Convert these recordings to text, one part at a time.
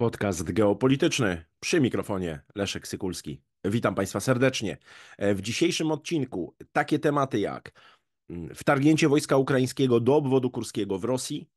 Podcast geopolityczny przy mikrofonie Leszek Sykulski. Witam Państwa serdecznie. E, w dzisiejszym odcinku takie tematy jak mm, wtargnięcie wojska ukraińskiego do obwodu kurskiego w Rosji,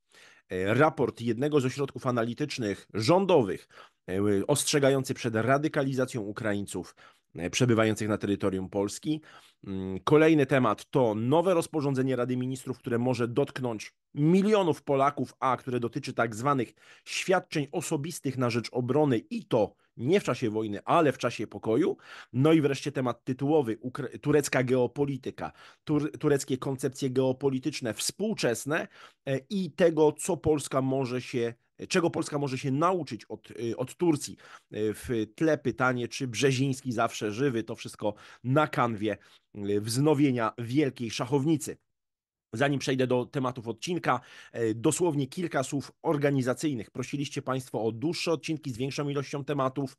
e, raport jednego z ośrodków analitycznych rządowych e, ostrzegający przed radykalizacją Ukraińców E, przebywających na terytorium Polski. Mm, kolejny temat to nowe rozporządzenie Rady Ministrów, które może dotknąć milionów Polaków, a które dotyczy tak zwanych świadczeń osobistych na rzecz obrony i to nie w czasie wojny, ale w czasie pokoju. No i wreszcie temat tytułowy, turecka geopolityka, tureckie koncepcje geopolityczne współczesne e, i tego, co Polska może się E, czego Polska może się nauczyć od, e, od Turcji. E, w tle pytanie, czy Brzeziński zawsze żywy, to wszystko na kanwie wznowienia wielkiej szachownicy. Zanim przejdę do tematów odcinka, dosłownie kilka słów organizacyjnych. Prosiliście Państwo o dłuższe odcinki z większą ilością tematów.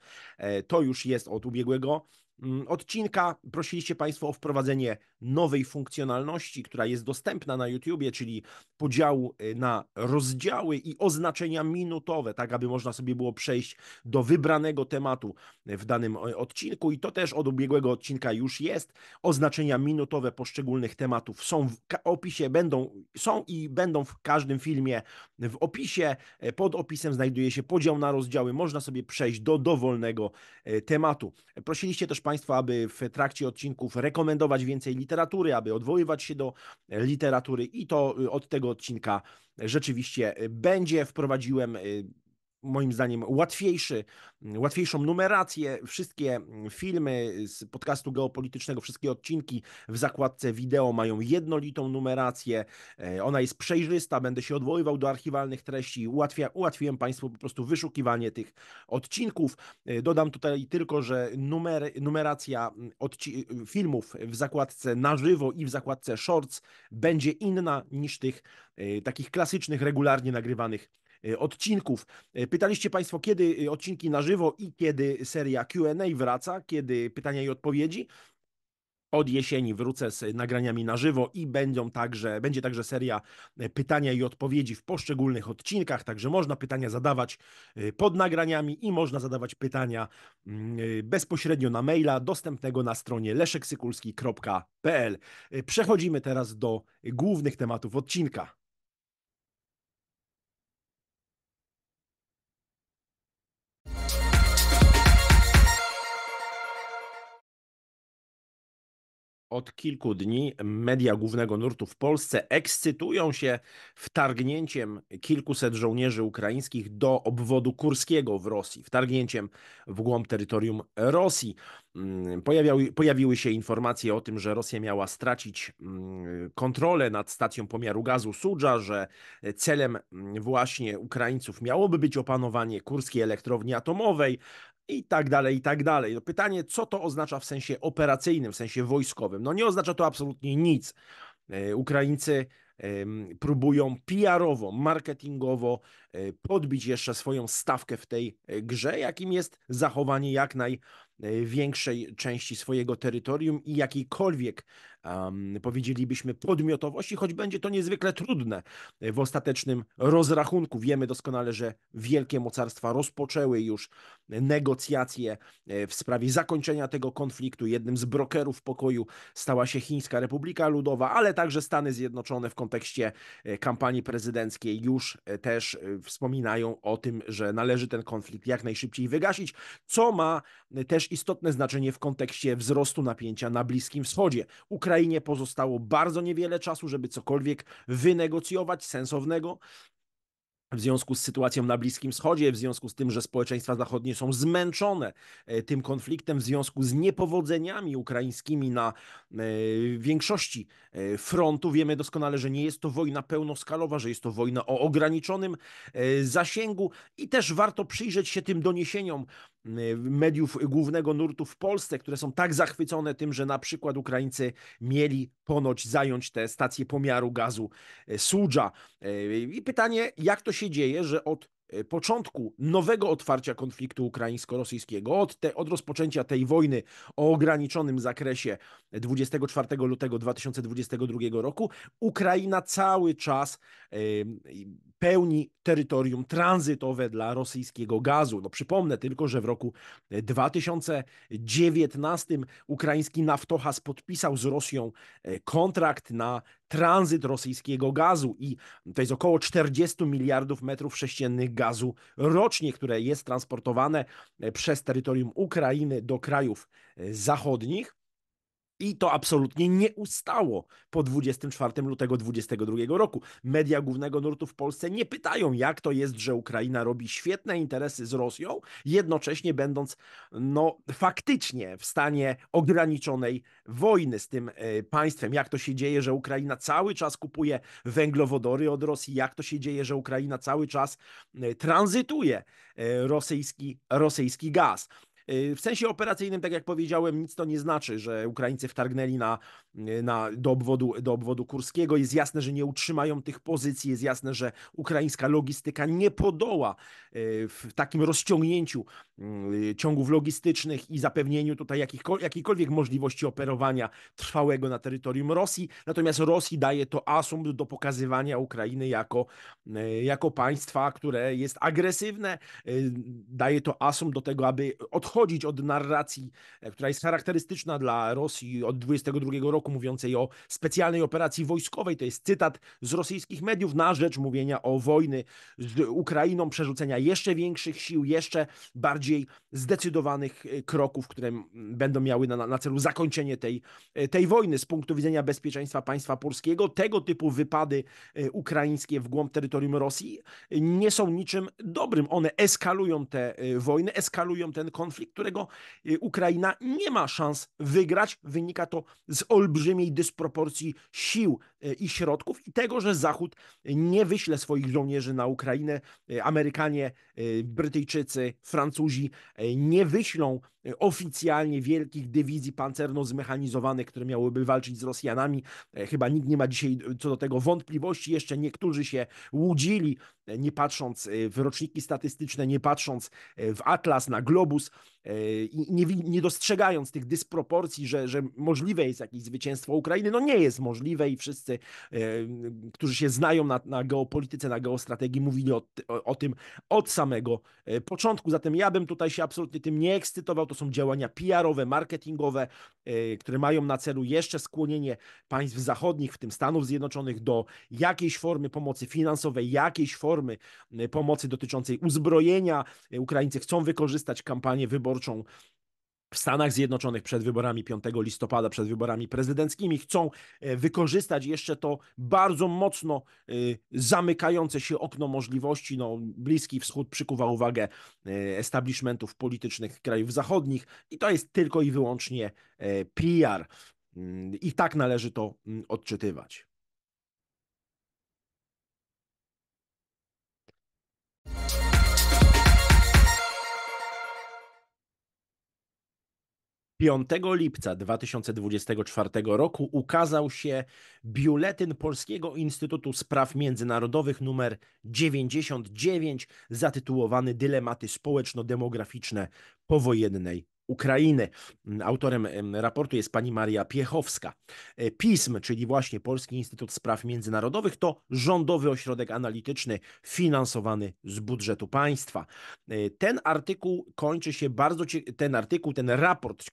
To już jest od ubiegłego Mm, odcinka prosiliście Państwo o wprowadzenie nowej funkcjonalności, która jest dostępna na YouTubie, czyli podziału y, na rozdziały i oznaczenia minutowe, tak aby można sobie było przejść do wybranego tematu y, w danym y, odcinku. I to też od ubiegłego odcinka już jest. Oznaczenia minutowe poszczególnych tematów są w opisie, będą, są i będą w każdym filmie w opisie. Pod opisem znajduje się podział na rozdziały. Można sobie przejść do dowolnego tematu. Prosiliście też Państwa, aby w trakcie odcinków rekomendować więcej literatury, aby odwoływać się do e, literatury i to y, od tego odcinka rzeczywiście y, będzie. Wprowadziłem y, moim zdaniem łatwiejszy, mm, łatwiejszą numerację. Wszystkie mm, filmy z podcastu geopolitycznego, wszystkie odcinki w zakładce wideo mają jednolitą numerację. E, ona jest przejrzysta, będę się odwoływał do archiwalnych treści. Ułatwia, ułatwiłem Państwu po prostu wyszukiwanie tych odcinków. E, dodam tutaj tylko, że numer, numeracja mm, odci- y, filmów w zakładce na żywo i w zakładce shorts będzie inna niż tych e, takich klasycznych, regularnie nagrywanych E, odcinków. E, pytaliście Państwo, kiedy e, odcinki na żywo i kiedy seria QA wraca, kiedy pytania i odpowiedzi. Od jesieni wrócę z nagraniami na żywo i będą także, będzie także seria pytania i odpowiedzi w poszczególnych odcinkach, także można pytania zadawać pod nagraniami i można zadawać pytania mm, bezpośrednio na maila dostępnego na stronie leszeksykulski.pl. Przechodzimy teraz do głównych tematów odcinka. Od kilku dni media głównego nurtu w Polsce ekscytują się wtargnięciem kilkuset żołnierzy ukraińskich do obwodu kurskiego w Rosji, wtargnięciem w głąb terytorium Rosji. Mm, Pojawiały pojawiły się informacje o tym, że Rosja miała stracić mm, kontrolę nad stacją pomiaru gazu Sudża, że celem mm, właśnie Ukraińców miałoby być opanowanie kurskiej elektrowni atomowej, i tak dalej, i tak dalej. No pytanie, co to oznacza w sensie operacyjnym, w sensie wojskowym? No nie oznacza to absolutnie nic. E, Ukraińcy próbują PR-owo, marketingowo e, podbić jeszcze swoją stawkę w tej e, grze, jakim jest zachowanie jak największej części swojego terytorium i jakiejkolwiek um, powiedzielibyśmy, podmiotowości, choć będzie to niezwykle trudne w ostatecznym rozrachunku. Wiemy doskonale, że wielkie mocarstwa rozpoczęły już negocjacje e, w sprawie zakończenia tego konfliktu. Jednym z brokerów pokoju stała się Chińska Republika Ludowa, ale także Stany Zjednoczone w kontekście e, kampanii prezydenckiej już e, też wspominają o tym, że należy ten konflikt jak najszybciej wygasić, co ma też istotne znaczenie w kontekście wzrostu napięcia na Bliskim Wschodzie. Ukraina Ukrainie pozostało bardzo niewiele czasu, żeby cokolwiek wynegocjować sensownego w związku z sytuacją na Bliskim Wschodzie, w związku z tym, że społeczeństwa zachodnie są zmęczone e, tym konfliktem, w związku z niepowodzeniami ukraińskimi na e, większości e, frontu. Wiemy doskonale, że nie jest to wojna pełnoskalowa, że jest to wojna o ograniczonym zasięgu i też warto przyjrzeć się tym doniesieniom Y, mediów głównego nurtu w Polsce, które są tak zachwycone tym, że na przykład Ukraińcy mieli ponoć zająć te stacje pomiaru gazu y, Słudża. Y, I pytanie, jak to się dzieje, że od początku nowego otwarcia konfliktu ukraińsko-rosyjskiego, od, te, od rozpoczęcia tej wojny o ograniczonym zakresie 24 lutego 2022 roku, Ukraina cały czas pełni terytorium tranzytowe dla rosyjskiego gazu. No przypomnę tylko, że w roku 2019 e, ukraiński Naftohas podpisał z Rosją e, kontrakt na tranzyt rosyjskiego gazu i to jest około 40 miliardów metrów sześciennych gazu rocznie, które jest transportowane e, przez terytorium Ukrainy do krajów zachodnich. I to absolutnie nie ustało po 24 lutego 2022 roku. Media głównego nurtu w Polsce nie pytają, jak to jest, że Ukraina robi świetne interesy z Rosją, jednocześnie będąc no, faktycznie w stanie ograniczonej wojny z tym e, państwem. Jak to się dzieje, że Ukraina cały czas kupuje węglowodory od Rosji? Jak to się dzieje, że Ukraina cały czas e, tranzytuje e, rosyjski, rosyjski gaz? Y, w sensie operacyjnym, tak jak powiedziałem, nic to nie znaczy, że Ukraińcy wtargnęli na, y, na, do, obwodu, do obwodu kurskiego. Jest jasne, że nie utrzymają tych pozycji, jest jasne, że ukraińska logistyka nie podoła y, w takim rozciągnięciu Y, ciągów logistycznych i zapewnieniu tutaj jakiejkolwiek możliwości operowania trwałego na terytorium Rosji. Natomiast Rosji daje to asumpt do pokazywania Ukrainy jako, y, jako państwa, które jest agresywne. Y, daje to asumpt do tego, aby odchodzić od narracji, e, która jest charakterystyczna dla Rosji od 22 roku, mówiącej o specjalnej operacji wojskowej. To jest cytat z rosyjskich mediów na rzecz mówienia o wojny z Ukrainą, przerzucenia jeszcze większych sił, jeszcze bardziej bardziej zdecydowanych e, kroków, które będą miały na, na celu zakończenie tej, e, tej wojny z punktu widzenia bezpieczeństwa państwa polskiego. Tego typu wypady e, ukraińskie w głąb terytorium Rosji nie są niczym dobrym. One eskalują te wojny, eskalują ten konflikt, którego Ukraina nie ma szans wygrać. Wynika to z olbrzymiej dysproporcji sił i środków i tego, że Zachód nie wyśle swoich żołnierzy na Ukrainę. Amerykanie, Brytyjczycy, Francuzi, Francuzi e, nie wyślą Y, oficjalnie wielkich dywizji pancerno-zmechanizowanych, które miałyby walczyć z Rosjanami. E, chyba nikt nie ma dzisiaj y, co do tego wątpliwości. Jeszcze niektórzy się łudzili, e, nie patrząc y, w roczniki statystyczne, nie patrząc e, w atlas, na globus i nie, nie dostrzegając tych dysproporcji, że, że możliwe jest jakieś zwycięstwo Ukrainy. No nie jest możliwe i wszyscy, którzy się znają na, na geopolityce, na geostrategii, mówili o, o, o tym od samego początku. Zatem ja bym tutaj się absolutnie tym nie ekscytował. To to są działania PR-owe, marketingowe, e, które mają na celu jeszcze skłonienie państw zachodnich, w tym Stanów Zjednoczonych, do jakiejś formy pomocy finansowej, jakiejś formy e, pomocy dotyczącej uzbrojenia. E, Ukraińcy chcą wykorzystać kampanię wyborczą w Stanach Zjednoczonych przed wyborami 5 listopada, przed wyborami prezydenckimi. Chcą e, wykorzystać jeszcze to bardzo mocno e, zamykające się okno możliwości. No, Bliski Wschód przykuwa uwagę e, establishmentów politycznych krajów zachodnich i to jest tylko i wyłącznie PR. Mm, I tak należy to mm, odczytywać. 5 lipca 2024 roku ukazał się biuletyn Polskiego Instytutu Spraw Międzynarodowych numer 99 zatytułowany Dylematy społeczno-demograficzne powojennej Ukrainy. Mm, autorem raportu jest pani Maria Piechowska. E, PISM, czyli właśnie Polski Instytut Spraw Międzynarodowych, to rządowy ośrodek analityczny finansowany z budżetu państwa. E, ten artykuł kończy się bardzo, ten artykuł, ten raport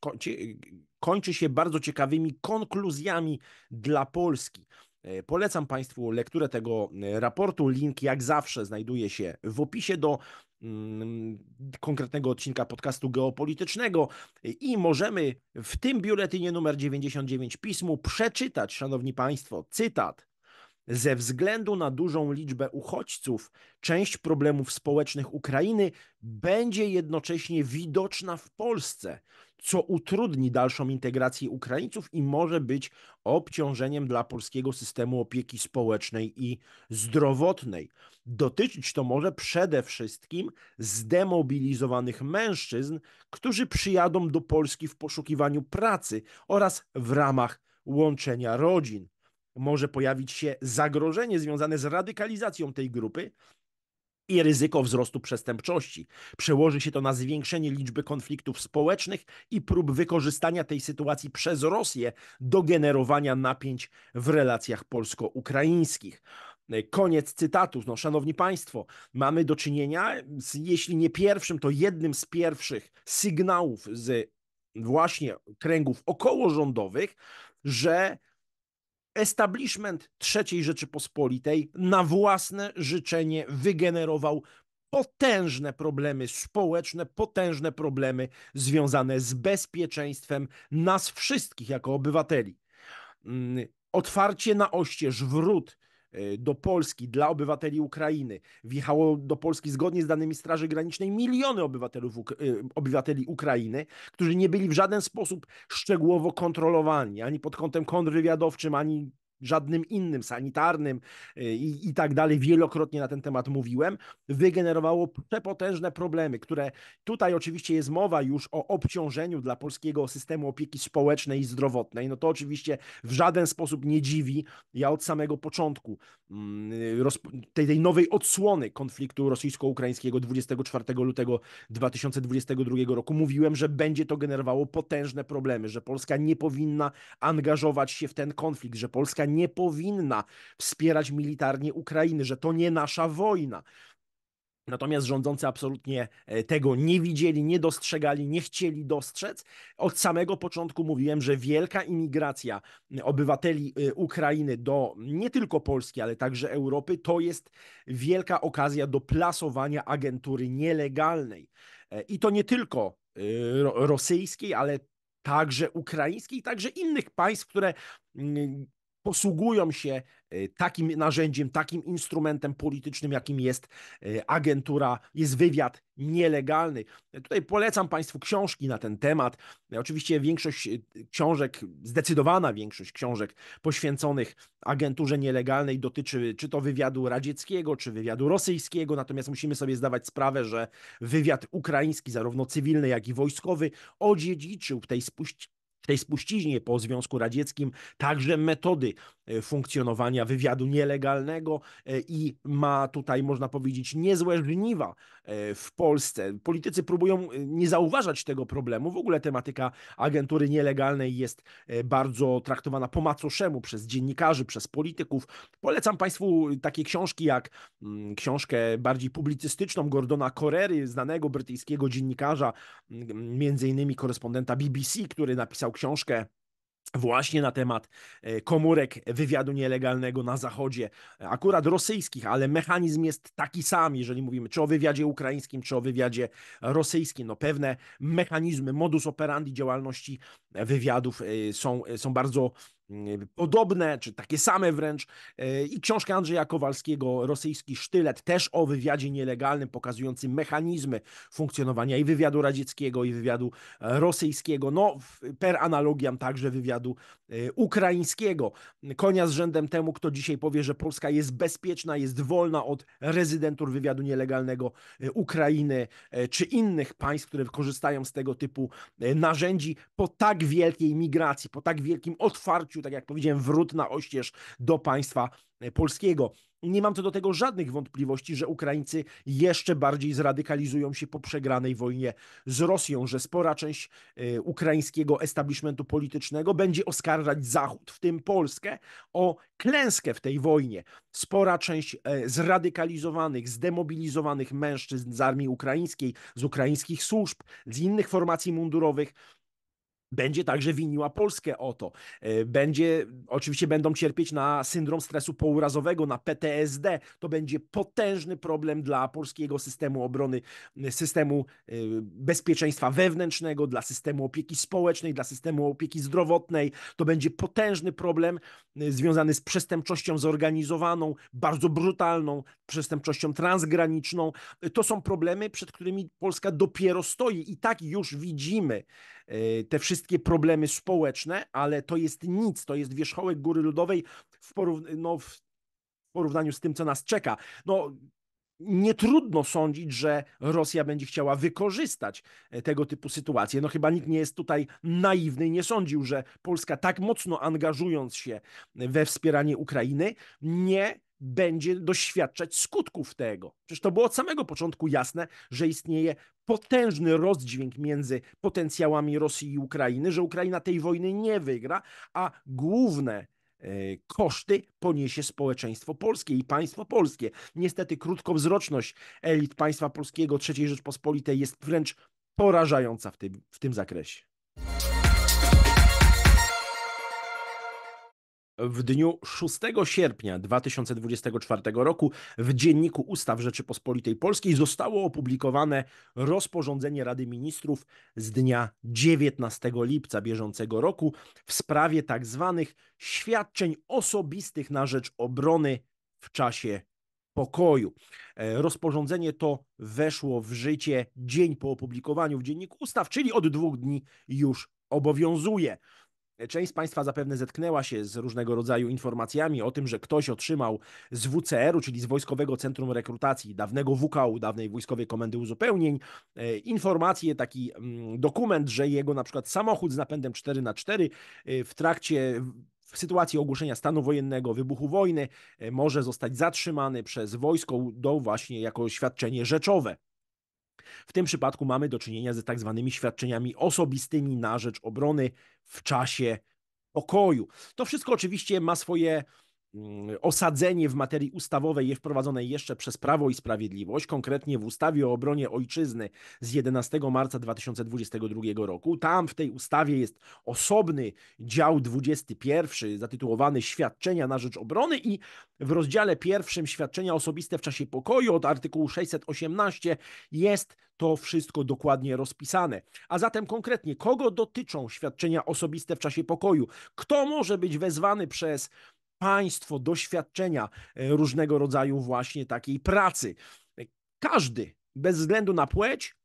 kończy się bardzo ciekawymi konkluzjami dla Polski. E, polecam Państwu lekturę tego e, raportu. Link, jak zawsze, znajduje się w opisie do mm, konkretnego odcinka podcastu geopolitycznego i możemy w tym biuletynie numer 99 pismu przeczytać, Szanowni Państwo, cytat. Ze względu na dużą liczbę uchodźców, część problemów społecznych Ukrainy będzie jednocześnie widoczna w Polsce, co utrudni dalszą integrację Ukraińców i może być obciążeniem dla polskiego systemu opieki społecznej i zdrowotnej. Dotyczyć to może przede wszystkim zdemobilizowanych mężczyzn, którzy przyjadą do Polski w poszukiwaniu pracy oraz w ramach łączenia rodzin. Może pojawić się zagrożenie związane z radykalizacją tej grupy i ryzyko wzrostu przestępczości. Przełoży się to na zwiększenie liczby konfliktów społecznych i prób wykorzystania tej sytuacji przez Rosję do generowania napięć w relacjach polsko-ukraińskich. Koniec cytatu. No, szanowni Państwo, mamy do czynienia z, jeśli nie pierwszym, to jednym z pierwszych sygnałów z właśnie kręgów okołorządowych, że establishment III Rzeczypospolitej na własne życzenie wygenerował potężne problemy społeczne, potężne problemy związane z bezpieczeństwem nas wszystkich jako obywateli. Mm, otwarcie na oścież wrót E, do Polski dla obywateli Ukrainy. Wjechało do Polski zgodnie z danymi Straży Granicznej miliony obywateli e, Ukrainy, którzy nie byli w żaden sposób szczegółowo kontrolowani, ani pod kątem kontrwywiadowczym, ani żadnym innym, sanitarnym y, i, i tak dalej, wielokrotnie na ten temat mówiłem, wygenerowało przepotężne problemy, które tutaj oczywiście jest mowa już o obciążeniu dla polskiego systemu opieki społecznej i zdrowotnej. No to oczywiście w żaden sposób nie dziwi. Ja od samego początku mm, y, tej, tej nowej odsłony konfliktu rosyjsko-ukraińskiego 24 lutego 2022 roku mówiłem, że będzie to generowało potężne problemy, że Polska nie powinna angażować się w ten konflikt, że Polska nie powinna wspierać militarnie Ukrainy, że to nie nasza wojna. Natomiast rządzący absolutnie e, tego nie widzieli, nie dostrzegali, nie chcieli dostrzec. Od samego początku mówiłem, że wielka imigracja obywateli e, Ukrainy do nie tylko Polski, ale także Europy to jest wielka okazja do plasowania agentury nielegalnej. E, I to nie tylko rosyjskiej, ale także ukraińskiej, także innych państw, które posługują się e, takim narzędziem, takim instrumentem politycznym, jakim jest e, agentura, jest wywiad nielegalny. E, tutaj polecam Państwu książki na ten temat. Oczywiście większość książek, zdecydowana większość książek poświęconych agenturze nielegalnej dotyczy czy to wywiadu radzieckiego, czy wywiadu rosyjskiego, natomiast musimy sobie zdawać sprawę, że wywiad ukraiński, zarówno cywilny, jak i wojskowy, odziedziczył tej spuści w tej spuściźnie po Związku Radzieckim także metody E, funkcjonowania wywiadu nielegalnego e, i ma tutaj, można powiedzieć, niezłe żniwa e, w Polsce. Politycy próbują nie zauważać tego problemu. W ogóle tematyka agentury nielegalnej jest bardzo traktowana po macoszemu przez dziennikarzy, przez polityków. Polecam Państwu takie książki jak mm, książkę bardziej publicystyczną Gordona Corery, znanego brytyjskiego dziennikarza, mm, między innymi korespondenta BBC, który napisał książkę właśnie na temat e, komórek wywiadu nielegalnego na Zachodzie, akurat rosyjskich, ale mechanizm jest taki sam, jeżeli mówimy czy o wywiadzie ukraińskim, czy o wywiadzie rosyjskim. No pewne mechanizmy, modus operandi działalności wywiadów e, są, e, są bardzo Y, podobne, czy takie same wręcz. E, I książka Andrzeja Kowalskiego, Rosyjski Sztylet, też o wywiadzie nielegalnym, pokazujący mechanizmy funkcjonowania i wywiadu radzieckiego, i wywiadu e, rosyjskiego. No, per analogiam także wywiadu e, ukraińskiego. Konia z rzędem temu, kto dzisiaj powie, że Polska jest bezpieczna, jest wolna od rezydentur wywiadu nielegalnego Ukrainy czy innych państw, które korzystają z tego typu narzędzi po tak wielkiej migracji, po tak wielkim otwarciu tak jak powiedziałem, wrót na oścież do państwa e, polskiego. Nie mam co do tego żadnych wątpliwości, że Ukraińcy jeszcze bardziej zradykalizują się po przegranej wojnie z Rosją, że spora część e, ukraińskiego establishmentu politycznego będzie oskarżać Zachód, w tym Polskę, o klęskę w tej wojnie. Spora część e, zradykalizowanych, zdemobilizowanych mężczyzn z armii ukraińskiej, z ukraińskich służb, z innych formacji mundurowych będzie także winiła Polskę o to. E, będzie, oczywiście będą cierpieć na syndrom stresu pourazowego, na PTSD. To będzie potężny problem dla polskiego systemu obrony, systemu e, bezpieczeństwa wewnętrznego, dla systemu opieki społecznej, dla systemu opieki zdrowotnej. To będzie potężny problem związany z przestępczością zorganizowaną, bardzo brutalną, przestępczością transgraniczną. E, to są problemy, przed którymi Polska dopiero stoi i tak już widzimy Y, te wszystkie problemy społeczne, ale to jest nic, to jest wierzchołek góry ludowej w, no, w porównaniu z tym, co nas czeka. No, nie trudno sądzić, że Rosja będzie chciała wykorzystać e, tego typu sytuacje. No chyba nikt nie jest tutaj naiwny i nie sądził, że Polska tak mocno angażując się we wspieranie Ukrainy, nie będzie doświadczać skutków tego. Przecież to było od samego początku jasne, że istnieje potężny rozdźwięk między potencjałami Rosji i Ukrainy, że Ukraina tej wojny nie wygra, a główne e, koszty poniesie społeczeństwo polskie i państwo polskie. Niestety krótkowzroczność elit państwa polskiego III Rzeczpospolitej jest wręcz porażająca w tym, w tym zakresie. W dniu 6 sierpnia 2024 roku w Dzienniku Ustaw Rzeczypospolitej Polskiej zostało opublikowane rozporządzenie Rady Ministrów z dnia 19 lipca bieżącego roku w sprawie tzw. Tak świadczeń osobistych na rzecz obrony w czasie pokoju. E, rozporządzenie to weszło w życie dzień po opublikowaniu w Dzienniku Ustaw, czyli od dwóch dni już obowiązuje. Część z Państwa zapewne zetknęła się z różnego rodzaju informacjami o tym, że ktoś otrzymał z WCR-u, czyli z Wojskowego Centrum Rekrutacji, dawnego WKU, dawnej Wojskowej Komendy Uzupełnień, e, informację, taki mm, dokument, że jego na przykład samochód z napędem 4x4 e, w trakcie w sytuacji ogłoszenia stanu wojennego, wybuchu wojny, e, może zostać zatrzymany przez wojsko do właśnie jako świadczenie rzeczowe. W tym przypadku mamy do czynienia ze tak zwanymi świadczeniami osobistymi na rzecz obrony w czasie pokoju. To wszystko oczywiście ma swoje Mm, osadzenie w materii ustawowej wprowadzonej jeszcze przez Prawo i Sprawiedliwość, konkretnie w ustawie o obronie ojczyzny z 11 marca 2022 roku. Tam w tej ustawie jest osobny dział 21 zatytułowany Świadczenia na rzecz obrony i w rozdziale pierwszym Świadczenia osobiste w czasie pokoju od artykułu 618 jest to wszystko dokładnie rozpisane. A zatem konkretnie, kogo dotyczą świadczenia osobiste w czasie pokoju? Kto może być wezwany przez państwo doświadczenia e, różnego rodzaju właśnie takiej pracy. E, każdy, bez względu na płeć,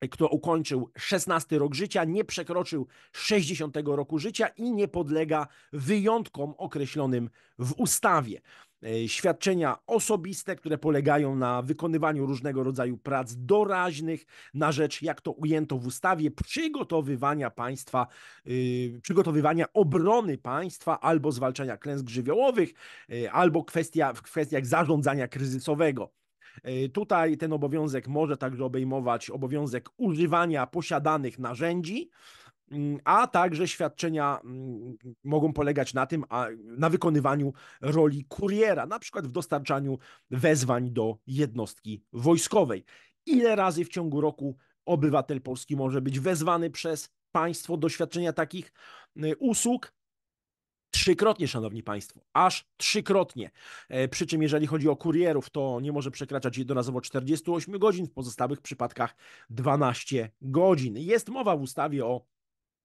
E, kto ukończył 16 rok życia, nie przekroczył 60 roku życia i nie podlega wyjątkom określonym w ustawie. E, świadczenia osobiste, które polegają na wykonywaniu różnego rodzaju prac doraźnych na rzecz, jak to ujęto w ustawie, przygotowywania państwa, y, przygotowywania obrony państwa albo zwalczania klęsk żywiołowych, y, albo kwestia, w kwestiach zarządzania kryzysowego. Y, tutaj ten obowiązek może także obejmować obowiązek używania posiadanych narzędzi, mm, a także świadczenia mm, mogą polegać na tym, a, na wykonywaniu roli kuriera, na przykład w dostarczaniu wezwań do jednostki wojskowej. Ile razy w ciągu roku obywatel polski może być wezwany przez państwo do świadczenia takich y, usług? trzykrotnie, szanowni państwo, aż trzykrotnie. E, przy czym jeżeli chodzi o kurierów, to nie może przekraczać jednorazowo 48 godzin, w pozostałych przypadkach 12 godzin. Jest mowa w ustawie o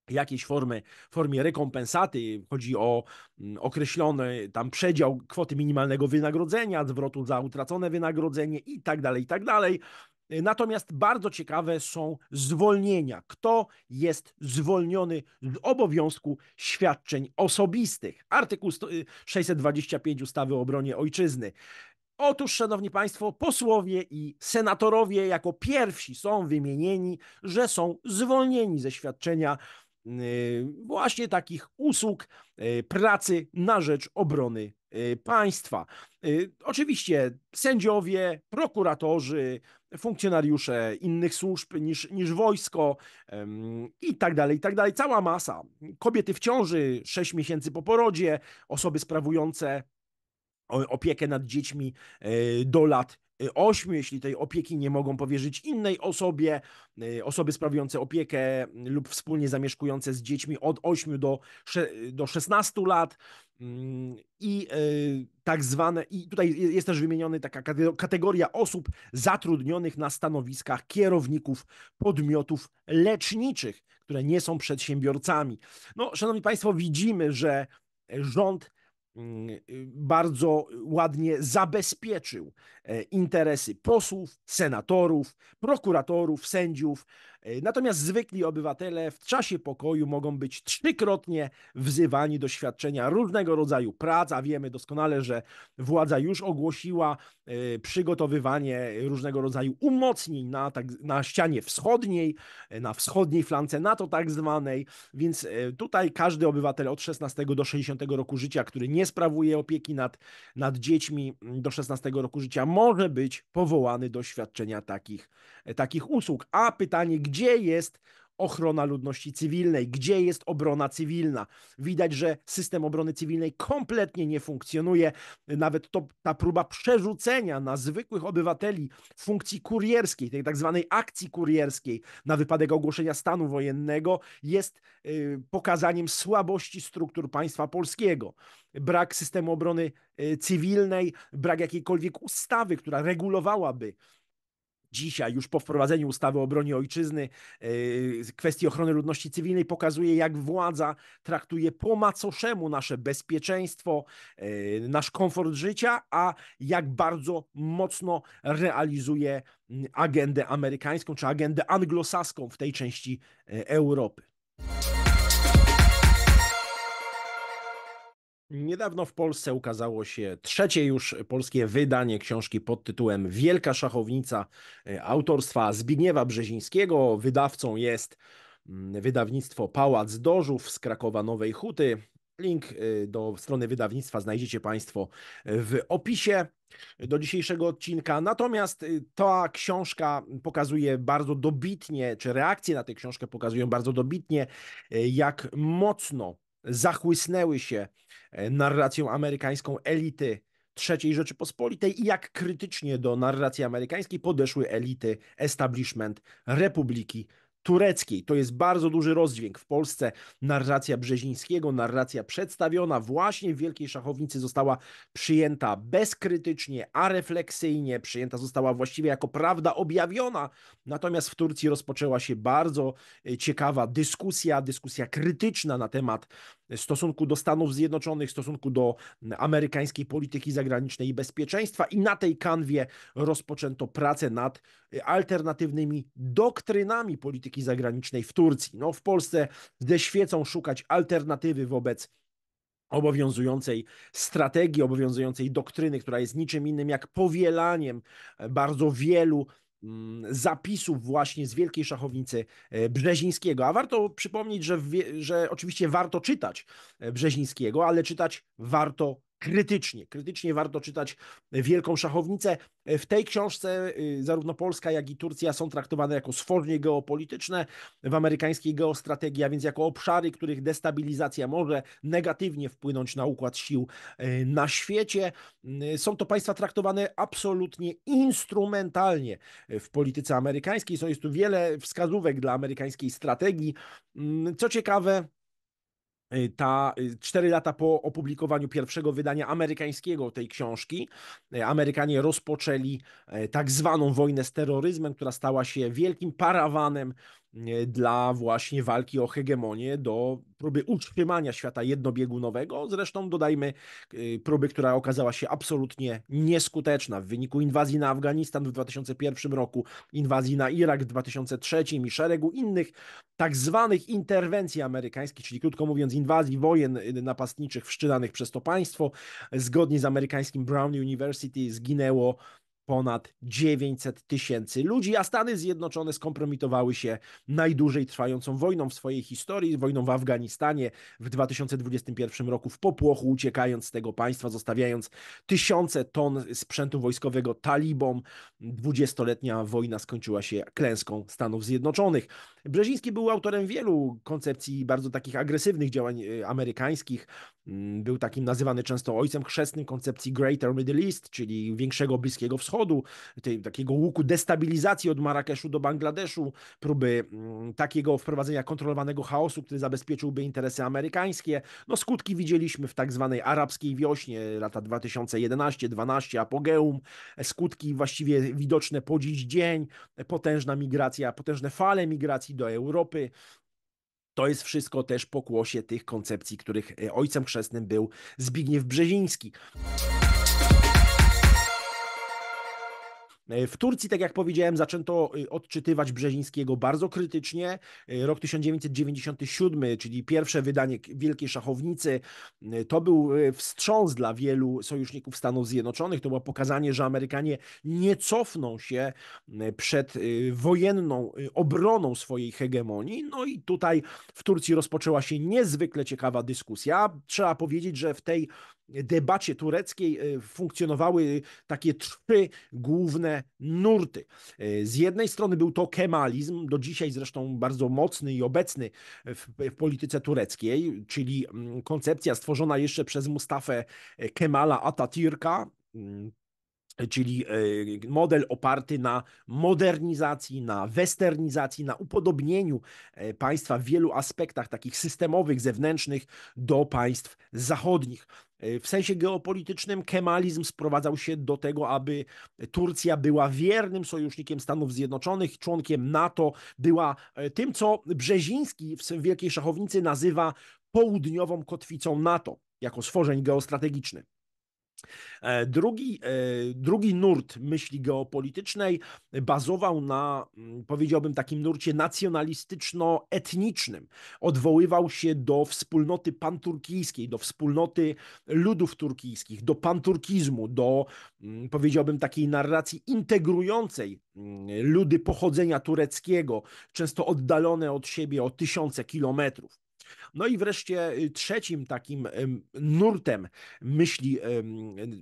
jakiejś formy, formie rekompensaty. Chodzi o mm, określony tam przedział kwoty minimalnego wynagrodzenia, zwrotu za utracone wynagrodzenie i tak dalej, i tak dalej. Natomiast bardzo ciekawe są zwolnienia. Kto jest zwolniony z obowiązku świadczeń osobistych? Artykuł 625 y, ustawy o obronie ojczyzny. Otóż, szanowni państwo, posłowie i senatorowie jako pierwsi są wymienieni, że są zwolnieni ze świadczenia Y, właśnie takich usług, y, pracy na rzecz obrony y, państwa. Oczywiście sędziowie, prokuratorzy, funkcjonariusze innych służb niż, niż wojsko i tak dalej, i tak dalej. Cała masa. Kobiety w ciąży, 6 miesięcy po porodzie, osoby sprawujące opiekę nad dziećmi do lat Y, ośmiu, jeśli tej opieki nie mogą powierzyć innej osobie, y, osoby sprawujące opiekę y, lub wspólnie zamieszkujące z dziećmi od 8 do, do 16 lat mm, i tak zwane, i tutaj jest też wymieniony taka kategoria osób zatrudnionych na stanowiskach kierowników podmiotów leczniczych, które nie są przedsiębiorcami. No, szanowni Państwo, widzimy, że rząd Mm, y, bardzo ładnie zabezpieczył e, interesy posłów, senatorów, prokuratorów, sędziów, E, natomiast zwykli obywatele w czasie pokoju mogą być trzykrotnie wzywani do świadczenia różnego rodzaju prac, a wiemy doskonale, że władza już ogłosiła e, przygotowywanie różnego rodzaju umocnień na, tak, na ścianie wschodniej, e, na wschodniej flance NATO tak zwanej, więc tutaj każdy obywatel od 16 do 60 roku życia, który nie sprawuje opieki nad, nad dziećmi mm, do 16 roku życia, może być powołany do świadczenia takich, takich usług. A pytanie, gdzie gdzie jest ochrona ludności cywilnej, gdzie jest obrona cywilna. Widać, że system obrony cywilnej kompletnie nie funkcjonuje. Nawet to, ta próba przerzucenia na zwykłych obywateli funkcji kurierskiej, tej tak zwanej akcji kurierskiej na wypadek ogłoszenia stanu wojennego jest y, pokazaniem słabości struktur państwa polskiego. Brak systemu obrony y, cywilnej, brak jakiejkolwiek ustawy, która regulowałaby dzisiaj, już po wprowadzeniu ustawy o obronie ojczyzny, yy, kwestii ochrony ludności cywilnej, pokazuje, jak władza traktuje po macoszemu nasze bezpieczeństwo, yy, nasz komfort życia, a jak bardzo mocno realizuje mm, agendę amerykańską czy agendę anglosaską w tej części yy, Europy. Niedawno w Polsce ukazało się trzecie już polskie wydanie książki pod tytułem Wielka Szachownica e, autorstwa Zbigniewa Brzezińskiego. Wydawcą jest mm, wydawnictwo Pałac Dożów z Krakowa Nowej Huty. Link e, do strony wydawnictwa znajdziecie Państwo e, w opisie do dzisiejszego odcinka. Natomiast ta książka pokazuje bardzo dobitnie, czy reakcje na tę książkę pokazują bardzo dobitnie, jak mocno zachłysnęły się e, narracją amerykańską elity III Rzeczypospolitej i jak krytycznie do narracji amerykańskiej podeszły elity establishment Republiki tureckiej. To jest bardzo duży rozdźwięk. W Polsce narracja Brzezińskiego, narracja przedstawiona właśnie w Wielkiej Szachownicy została przyjęta bezkrytycznie, arefleksyjnie, przyjęta została właściwie jako prawda objawiona. Natomiast w Turcji rozpoczęła się bardzo e, ciekawa dyskusja, dyskusja krytyczna na temat stosunku do Stanów Zjednoczonych, stosunku do amerykańskiej polityki zagranicznej i bezpieczeństwa i na tej kanwie rozpoczęto pracę nad y, alternatywnymi doktrynami polityki zagranicznej w Turcji. No, w Polsce ze świecą szukać alternatywy wobec obowiązującej strategii, obowiązującej doktryny, która jest niczym innym jak powielaniem e, bardzo wielu Mm, zapisów właśnie z Wielkiej Szachownicy e, Brzezińskiego. A warto przypomnieć, że, że oczywiście warto czytać e, Brzezińskiego, ale czytać warto krytycznie. Krytycznie warto czytać Wielką Szachownicę. W tej książce y, zarówno Polska, jak i Turcja są traktowane jako sfornie geopolityczne w amerykańskiej geostrategii, a więc jako obszary, których destabilizacja może negatywnie wpłynąć na układ sił y, na świecie. Y, są to państwa traktowane absolutnie instrumentalnie w polityce amerykańskiej. Są jest tu wiele wskazówek dla amerykańskiej strategii. Mm, co ciekawe, Y, ta y, cztery lata po opublikowaniu pierwszego wydania amerykańskiego tej książki, y, Amerykanie rozpoczęli e, tak zwaną wojnę z terroryzmem, która stała się wielkim parawanem E, dla właśnie walki o hegemonię, do próby utrzymania świata jednobiegunowego. Zresztą dodajmy e, próby, która okazała się absolutnie nieskuteczna w wyniku inwazji na Afganistan w 2001 roku, inwazji na Irak w 2003 i szeregu innych tak zwanych interwencji amerykańskich, czyli krótko mówiąc inwazji wojen e, napastniczych wszczynanych przez to państwo. Zgodnie z amerykańskim Brown University zginęło ponad 900 tysięcy ludzi, a Stany Zjednoczone skompromitowały się najdłużej trwającą wojną w swojej historii, wojną w Afganistanie w 2021 roku w popłochu, uciekając z tego państwa, zostawiając tysiące ton sprzętu wojskowego talibom. Dwudziestoletnia wojna skończyła się klęską Stanów Zjednoczonych. Brzeziński był autorem wielu koncepcji bardzo takich agresywnych działań y, amerykańskich. Mm, był takim nazywany często ojcem chrzestnym koncepcji Greater Middle East, czyli większego Bliskiego Wschodu, Wschodu, tej, takiego łuku destabilizacji od Marrakeszu do Bangladeszu, próby mm, takiego wprowadzenia kontrolowanego chaosu, który zabezpieczyłby interesy amerykańskie. No skutki widzieliśmy w tak zwanej arabskiej wiośnie lata 2011-12, apogeum, skutki właściwie widoczne po dziś dzień, potężna migracja, potężne fale migracji do Europy, to jest wszystko też pokłosie tych koncepcji, których e, ojcem chrzestnym był Zbigniew Brzeziński. E, w Turcji, tak jak powiedziałem, zaczęto e, odczytywać Brzezińskiego bardzo krytycznie. E, rok 1997, czyli pierwsze wydanie Wielkiej Szachownicy, to był wstrząs dla wielu sojuszników Stanów Zjednoczonych. To było pokazanie, że Amerykanie nie cofną się przed wojenną obroną swojej hegemonii. No i tutaj w Turcji rozpoczęła się niezwykle ciekawa dyskusja. Trzeba powiedzieć, że w tej debacie tureckiej e, funkcjonowały takie trzy główne nurty. E, z jednej strony był to kemalizm, do dzisiaj zresztą bardzo mocny i obecny w, w polityce tureckiej, czyli mm, koncepcja stworzona jeszcze przez Mustafę e, Kemala Atatürka, mm, czyli e, model oparty na modernizacji, na westernizacji, na upodobnieniu e, państwa w wielu aspektach takich systemowych, zewnętrznych do państw zachodnich. E, w sensie geopolitycznym kemalizm sprowadzał się do tego, aby Turcja była wiernym sojusznikiem Stanów Zjednoczonych, członkiem NATO, była tym, co Brzeziński w Wielkiej Szachownicy nazywa południową kotwicą NATO jako stworzeń geostrategiczny. E, drugi, e, drugi nurt myśli geopolitycznej bazował na, mm, powiedziałbym, takim nurcie nacjonalistyczno-etnicznym. Odwoływał się do wspólnoty panturkijskiej, do wspólnoty ludów turkijskich, do panturkizmu, do, mm, powiedziałbym, takiej narracji integrującej mm, ludy pochodzenia tureckiego, często oddalone od siebie o tysiące kilometrów. No i wreszcie y, trzecim takim nurtem myśli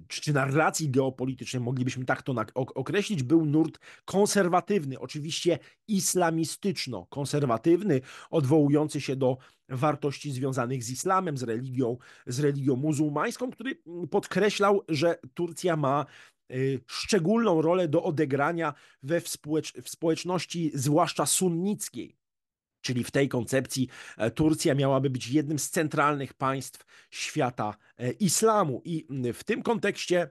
czy narracji geopolitycznej, moglibyśmy tak to określić, był nurt konserwatywny, oczywiście islamistyczno-konserwatywny, odwołujący się do wartości związanych z islamem, z religią, z religią muzułmańską, który mm, podkreślał, że Turcja ma y, szczególną rolę do odegrania we w społeczności, zwłaszcza sunnickiej. Czyli w tej koncepcji e, Turcja miałaby być jednym z centralnych państw świata e, islamu. I mm, w tym kontekście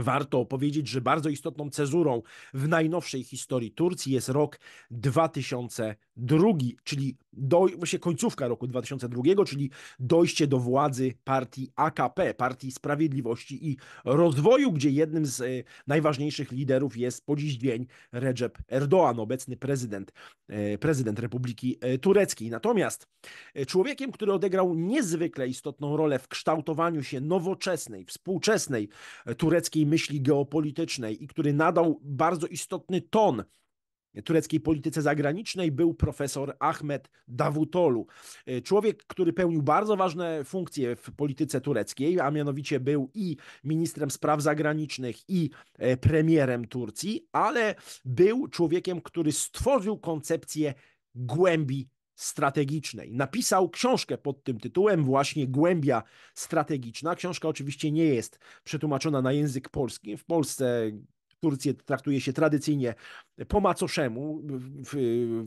Warto powiedzieć, że bardzo istotną cezurą w najnowszej historii Turcji jest rok 2002, czyli do, właśnie końcówka roku 2002, czyli dojście do władzy partii AKP, Partii Sprawiedliwości i Rozwoju, gdzie jednym z e, najważniejszych liderów jest po dziś dzień Recep Erdoğan, obecny prezydent, e, prezydent Republiki e, Tureckiej. Natomiast człowiekiem, który odegrał niezwykle istotną rolę w kształtowaniu się nowoczesnej, współczesnej tureckiej myśli geopolitycznej i który nadał bardzo istotny ton tureckiej polityce zagranicznej był profesor Ahmet Davutolu. E, człowiek, który pełnił bardzo ważne funkcje w polityce tureckiej, a mianowicie był i ministrem spraw zagranicznych, i e, premierem Turcji, ale był człowiekiem, który stworzył koncepcję głębi strategicznej. Napisał książkę pod tym tytułem, właśnie Głębia Strategiczna. Książka oczywiście nie jest przetłumaczona na język polski. W Polsce Turcję traktuje się tradycyjnie po macoszemu w,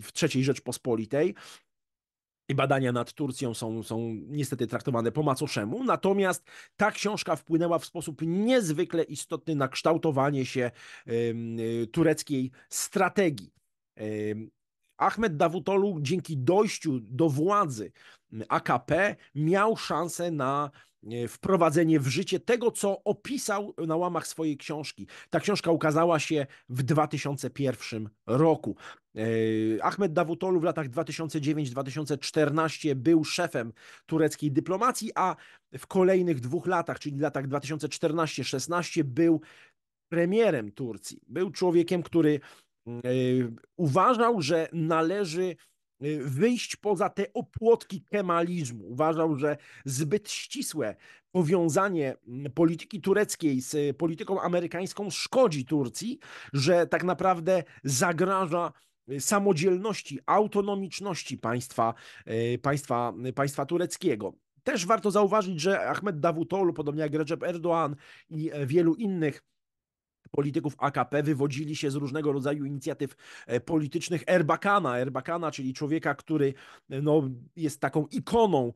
w III Rzeczpospolitej. I badania nad Turcją są, są niestety traktowane po macoszemu. Natomiast ta książka wpłynęła w sposób niezwykle istotny na kształtowanie się tureckiej strategii. Ahmed Dawutolu dzięki dojściu do władzy AKP miał szansę na e, wprowadzenie w życie tego, co opisał na łamach swojej książki. Ta książka ukazała się w 2001 roku. E, Ahmed Davutoglu w latach 2009-2014 był szefem tureckiej dyplomacji, a w kolejnych dwóch latach, czyli latach 2014 2016 był premierem Turcji. Był człowiekiem, który E, uważał, że należy e, wyjść poza te opłotki kemalizmu. Uważał, że zbyt ścisłe powiązanie polityki tureckiej z polityką amerykańską szkodzi Turcji, że tak naprawdę zagraża e, samodzielności, autonomiczności państwa, państwa, państwa tureckiego. Też warto zauważyć, że Ahmed Davutoglu podobnie jak Recep Erdoğan i wielu innych polityków AKP wywodzili się z różnego rodzaju inicjatyw e, politycznych Erbakana, Erbakana, czyli człowieka, który e, no, jest taką ikoną,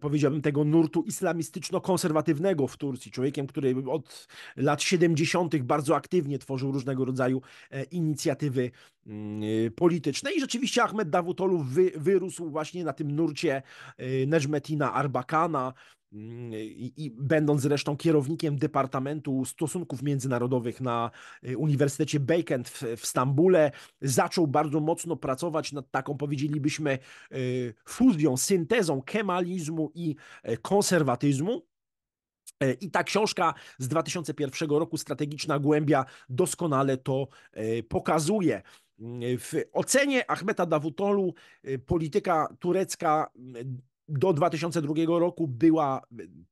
powiedziałbym, tego nurtu islamistyczno-konserwatywnego w Turcji, człowiekiem, który od lat 70. bardzo aktywnie tworzył różnego rodzaju e, inicjatywy mm, polityczne i rzeczywiście Ahmed Davutoglu wy, wyrósł właśnie na tym nurcie Neżmetina Arbakana, Mm, i, i będąc zresztą kierownikiem Departamentu Stosunków Międzynarodowych na y, Uniwersytecie Beykent w, w Stambule, zaczął bardzo mocno pracować nad taką, powiedzielibyśmy, y, fuzją, syntezą kemalizmu i e, konserwatyzmu. E, I ta książka z 2001 roku, Strategiczna Głębia, doskonale to e, pokazuje. Mm, w ocenie Ahmeta Davutolu y, polityka turecka do 2002 roku była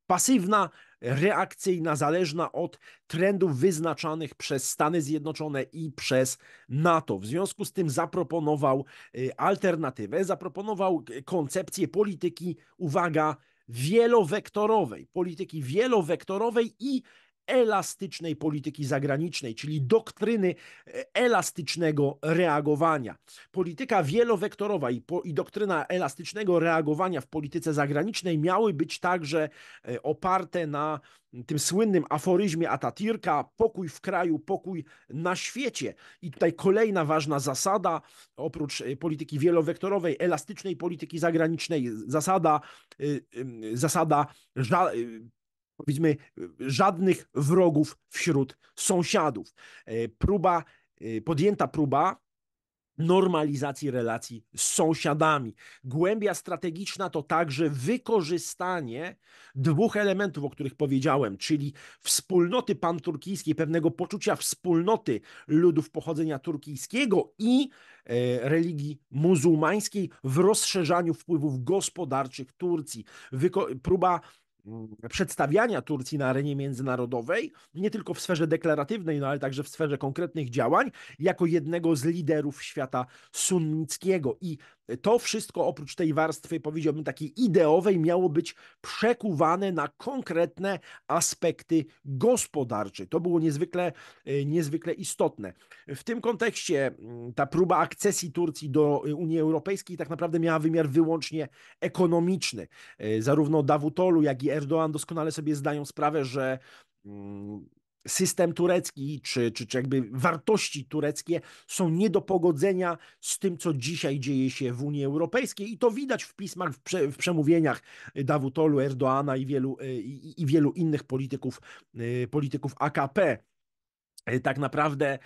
pasywna, reakcyjna, zależna od trendów wyznaczanych przez Stany Zjednoczone i przez NATO. W związku z tym zaproponował y, alternatywę, zaproponował y, koncepcję polityki, uwaga, wielowektorowej, polityki wielowektorowej i elastycznej polityki zagranicznej, czyli doktryny e, elastycznego reagowania. Polityka wielowektorowa i, po, i doktryna elastycznego reagowania w polityce zagranicznej miały być także e, oparte na tym słynnym aforyzmie Atatürka pokój w kraju, pokój na świecie. I tutaj kolejna ważna zasada, oprócz e, polityki wielowektorowej, elastycznej polityki zagranicznej, zasada, zasada powiedzmy, y, żadnych wrogów wśród sąsiadów. E, próba, e, podjęta próba normalizacji relacji z sąsiadami. Głębia strategiczna to także wykorzystanie dwóch elementów, o których powiedziałem, czyli wspólnoty panturkijskiej, pewnego poczucia wspólnoty ludów pochodzenia turkijskiego i e, religii muzułmańskiej w rozszerzaniu wpływów gospodarczych Turcji. Wyko- próba Mm, przedstawiania Turcji na arenie międzynarodowej, nie tylko w sferze deklaratywnej, no ale także w sferze konkretnych działań, jako jednego z liderów świata sunnickiego. I to wszystko oprócz tej warstwy, powiedziałbym, takiej ideowej, miało być przekuwane na konkretne aspekty gospodarcze. To było niezwykle, e, niezwykle istotne. W tym kontekście mm, ta próba akcesji Turcji do e, Unii Europejskiej tak naprawdę miała wymiar wyłącznie ekonomiczny. E, zarówno Dawutolu, jak i Erdoğan doskonale sobie zdają sprawę, że mm, system turecki, czy, czy, czy jakby wartości tureckie są nie do pogodzenia z tym, co dzisiaj dzieje się w Unii Europejskiej. I to widać w pismach, w, prze, w przemówieniach Dawutolu, Erdoana i wielu, e, i, i wielu innych polityków, e, polityków AKP. E, tak naprawdę